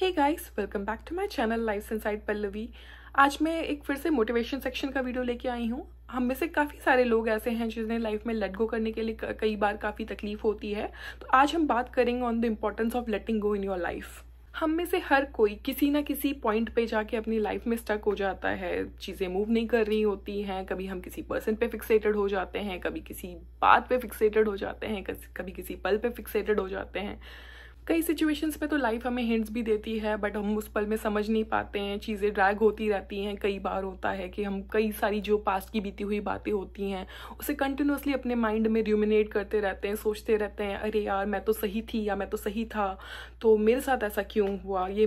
hey guys welcome back to my channel life inside Pallavi आज मैं एक फिर से मोटिवेशन सेक्शन का वीडियो लेके आई हूँ हम में से काफ़ी सारे लोग ऐसे हैं जिन्हें लाइफ में लेट गो करने के लिए कई बार काफ़ी तकलीफ होती है तो आज हम बात करेंगे on the importance of letting go in your life हम में से हर कोई किसी ना किसी पॉइंट पे जाके अपनी लाइफ में स्टक हो जाता है चीज़ें मूव नहीं कर रही होती हैं कभी हम किसी पर्सन पे फिक्सेटेड हो जाते हैं कभी किसी बात पे फिक्सेटेड हो जाते हैं कभी किसी पल पे फिक्सेटेड हो जाते हैं कई सिचुएशंस में तो लाइफ हमें हिंट्स भी देती है बट हम उस पल में समझ नहीं पाते हैं चीज़ें ड्रैग होती रहती हैं कई बार होता है कि हम कई सारी जो पास्ट की बीती हुई बातें होती हैं उसे कंटिन्यूसली अपने माइंड में र्यूमिनेट करते रहते हैं सोचते रहते हैं अरे यार मैं तो सही थी या मैं तो सही था तो मेरे साथ ऐसा क्यों हुआ ये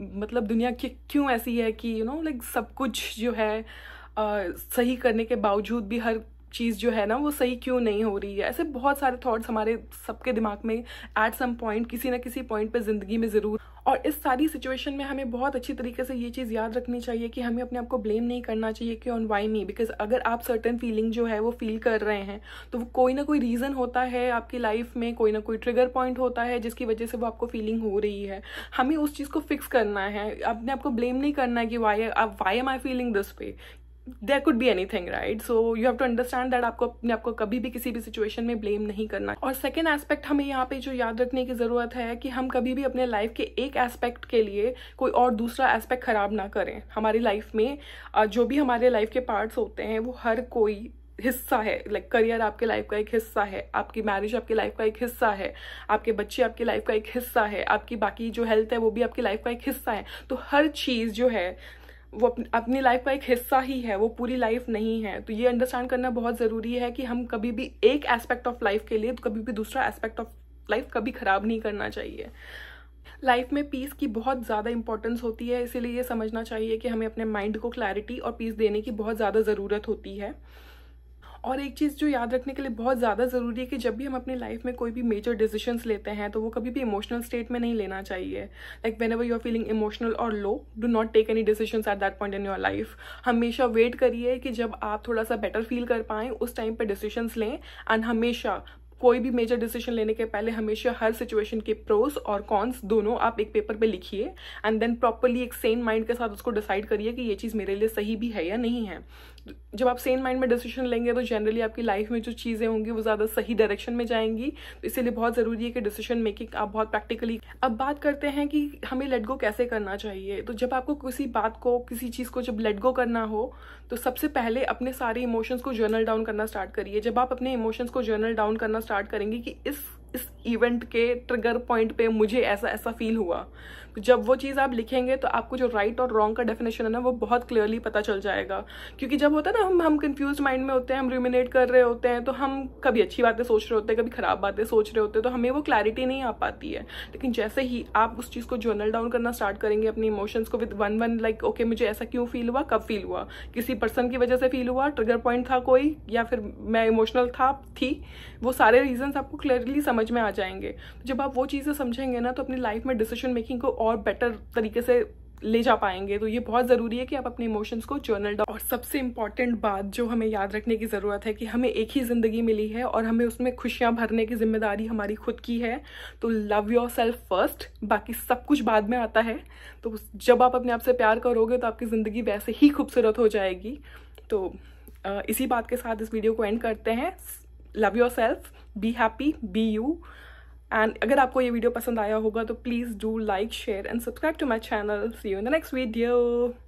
मतलब दुनिया की क्यों ऐसी है कि यू नो लाइक सब कुछ जो है आ, सही करने के बावजूद भी हर चीज़ जो है ना वो सही क्यों नहीं हो रही है ऐसे बहुत सारे थॉट्स हमारे सबके दिमाग में एट सम पॉइंट किसी ना किसी पॉइंट पे ज़िंदगी में ज़रूर और इस सारी सिचुएशन में हमें बहुत अच्छी तरीके से ये चीज़ याद रखनी चाहिए कि हमें अपने आप को ब्लेम नहीं करना चाहिए कि ऑन वाई नहीं बिकॉज अगर आप सर्टन फीलिंग जो है वो फील कर रहे हैं तो वो कोई ना कोई रीज़न होता है आपकी लाइफ में कोई ना कोई ट्रिगर पॉइंट होता है जिसकी वजह से वो आपको फीलिंग हो रही है हमें उस चीज़ को फिक्स करना है अपने आपको ब्लेम नहीं करना है कि why why am I feeling this way there could be anything right so you have to understand that आपको अपने आपको कभी भी किसी भी सिचुएशन में ब्लेम नहीं करना और सेकेंड एस्पेक्ट हमें यहाँ पे जो याद रखने की ज़रूरत है कि हम कभी भी अपने लाइफ के एक एस्पेक्ट के लिए कोई और दूसरा एस्पेक्ट ख़राब ना करें हमारी लाइफ में जो भी हमारे लाइफ के पार्ट्स होते हैं वो हर कोई हिस्सा है लाइक like, करियर आपके लाइफ का एक हिस्सा है आपकी मैरिज आपकी लाइफ का एक हिस्सा है आपके बच्चे आपकी लाइफ का एक हिस्सा है आपकी बाकी जो हेल्थ है वो भी आपकी लाइफ का एक हिस्सा है तो हर चीज़ जो है वो अप, अपनी लाइफ का एक हिस्सा ही है वो पूरी लाइफ नहीं है तो ये अंडरस्टैंड करना बहुत ज़रूरी है कि हम कभी भी एक एस्पेक्ट ऑफ लाइफ के लिए तो कभी भी दूसरा एस्पेक्ट ऑफ लाइफ कभी ख़राब नहीं करना चाहिए लाइफ में पीस की बहुत ज़्यादा इंपॉर्टेंस होती है इसीलिए ये समझना चाहिए कि हमें अपने माइंड को क्लैरिटी और पीस देने की बहुत ज़्यादा ज़रूरत होती है और एक चीज़ जो याद रखने के लिए बहुत ज़्यादा ज़रूरी है कि जब भी हम अपनी लाइफ में कोई भी मेजर डिसीजंस लेते हैं तो वो कभी भी इमोशनल स्टेट में नहीं लेना चाहिए like whenever you are feeling emotional और लो do not take any decision at that point in your life हमेशा वेट करिए कि जब आप थोड़ा सा बेटर फील कर पाएँ उस टाइम पर डिसीजन्स लें एंड हमेशा कोई भी मेजर डिसीजन लेने के पहले हमेशा हर सिचुएशन के प्रोस और कॉन्स दोनों आप एक पेपर पे लिखिए एंड देन प्रॉपरली एक सेन माइंड के साथ उसको डिसाइड करिए कि ये चीज़ मेरे लिए सही भी है या नहीं है जब आप सेन माइंड में डिसीजन लेंगे तो जनरली आपकी लाइफ में जो चीज़ें होंगी वो ज़्यादा सही डायरेक्शन में जाएंगी तो इसीलिए बहुत ज़रूरी है कि डिसीजन मेकिंग आप बहुत प्रैक्टिकली अब बात करते हैं कि हमें लेट गो कैसे करना चाहिए तो जब आपको किसी बात को किसी चीज़ को जब लेट गो करना हो तो सबसे पहले अपने सारे इमोशंस को जर्नल डाउन करना स्टार्ट करिए जब आप अपने इमोशंस को जर्नल डाउन करना स्टार्ट स्टार्ट करेंगे कि इस इस इवेंट के ट्रिगर पॉइंट पे मुझे ऐसा ऐसा फील हुआ तो जब वो चीज़ आप लिखेंगे तो आपको जो राइट और रॉन्ग का डेफिनेशन है ना वो बहुत क्लियरली पता चल जाएगा क्योंकि जब होता है ना हम हम कंफ्यूज माइंड में होते हैं हम रूमिनेट कर रहे होते हैं तो हम कभी अच्छी बातें सोच रहे होते हैं कभी खराब बातें सोच रहे होते हैं तो हमें वो क्लैरिटी नहीं आ पाती है लेकिन जैसे ही आप उस चीज़ को जर्नल डाउन करना स्टार्ट करेंगे अपनी इमोशंस को with one one like okay मुझे ऐसा क्यों फील हुआ कब फील हुआ किसी पर्सन की वजह से फील हुआ ट्रिगर पॉइंट था कोई या फिर मैं इमोशनल था थी वो सारे रीजन्स आपको क्लियरली समझ में आ जाएंगे जब आप वो चीज़ें समझेंगे ना तो अपनी लाइफ में डिसीजन मेकिंग को और बेटर तरीके से ले जा पाएंगे तो ये बहुत ज़रूरी है कि आप अपने इमोशंस को जर्नल डाउन और सबसे इम्पॉर्टेंट बात जो हमें याद रखने की ज़रूरत है कि हमें एक ही ज़िंदगी मिली है और हमें उसमें खुशियाँ भरने की जिम्मेदारी हमारी खुद की है तो लव योर सेल्फ फर्स्ट बाकी सब कुछ बाद में आता है तो जब आप अपने आप से प्यार करोगे तो आपकी ज़िंदगी वैसे ही खूबसूरत हो जाएगी तो इसी बात के साथ इस वीडियो को एंड करते हैं love yourself be happy be you and अगर आपको ये वीडियो पसंद आया होगा तो please do like share and subscribe to my channel see you in the next video